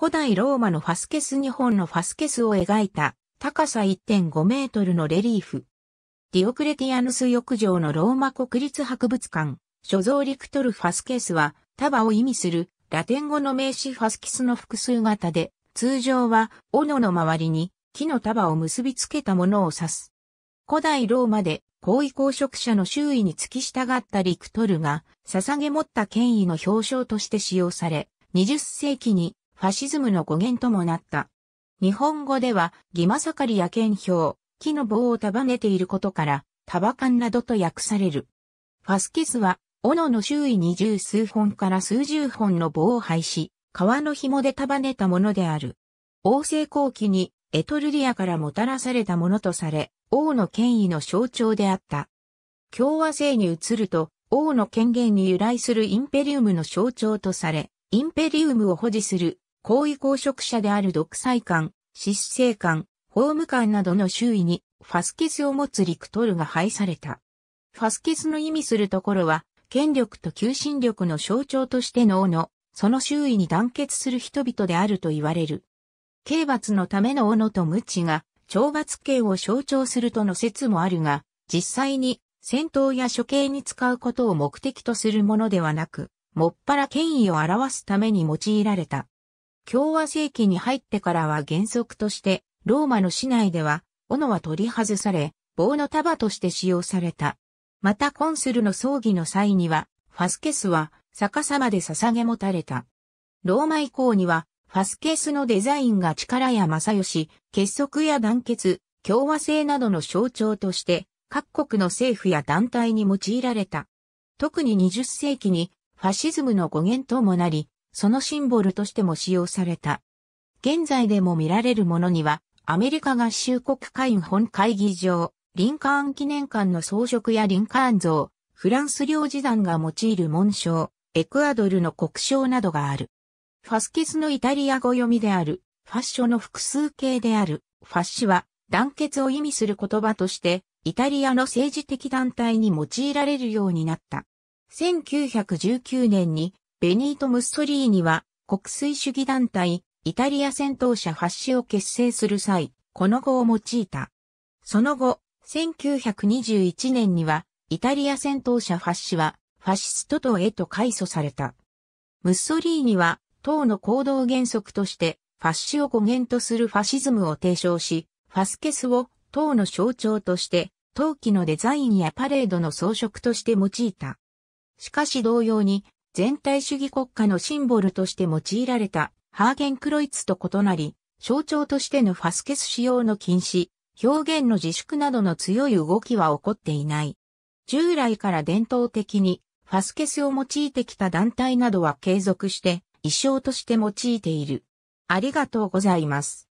古代ローマのファスケス日本のファスケスを描いた高さ1.5メートルのレリーフ。ディオクレティアヌス浴場のローマ国立博物館、所蔵リクトルファスケスは束を意味するラテン語の名詞ファスキスの複数型で、通常は斧の周りに木の束を結びつけたものを指す。古代ローマで高位公職者の周囲に付き従ったリクトルが捧げ持った権威の表彰として使用され、20世紀にファシズムの語源ともなった。日本語では、義魔盛りや剣氷、木の棒を束ねていることから、束感などと訳される。ファスキスは、斧の周囲に十数本から数十本の棒を配し、革の紐で束ねたものである。王政後期にエトルリアからもたらされたものとされ、王の権威の象徴であった。共和制に移ると、王の権限に由来するインペリウムの象徴とされ、インペリウムを保持する高位公職者である独裁官、執政官、法務官などの周囲にファスケスを持つリクトルが配された。ファスケスの意味するところは、権力と求心力の象徴としての斧、その周囲に団結する人々であると言われる。刑罰のための斧と無知が、懲罰刑を象徴するとの説もあるが、実際に戦闘や処刑に使うことを目的とするものではなく、もっぱら権威を表すために用いられた。共和世紀に入ってからは原則として、ローマの市内では、斧は取り外され、棒の束として使用された。またコンスルの葬儀の際には、ファスケスは逆さまで捧げ持たれた。ローマ以降には、ファスケスのデザインが力や正義、結束や団結、共和制などの象徴として、各国の政府や団体に用いられた。特に20世紀に、ファシズムの語源ともなり、そのシンボルとしても使用された。現在でも見られるものには、アメリカ合衆国会員本会議場、リンカーン記念館の装飾やリンカーン像、フランス領事団が用いる紋章、エクアドルの国章などがある。ファスキスのイタリア語読みである、ファッショの複数形である、ファッシは、団結を意味する言葉として、イタリアの政治的団体に用いられるようになった。1919年にベニート・ムッソリーニは国粋主義団体イタリア戦闘者発死を結成する際、この語を用いた。その後、1921年にはイタリア戦闘者発死はファシスト党へと改祖された。ムッソリーニは党の行動原則としてファッシを語源とするファシズムを提唱し、ファスケスを党の象徴として陶器のデザインやパレードの装飾として用いた。しかし同様に、全体主義国家のシンボルとして用いられたハーゲンクロイツと異なり、象徴としてのファスケス使用の禁止、表現の自粛などの強い動きは起こっていない。従来から伝統的にファスケスを用いてきた団体などは継続して、衣装として用いている。ありがとうございます。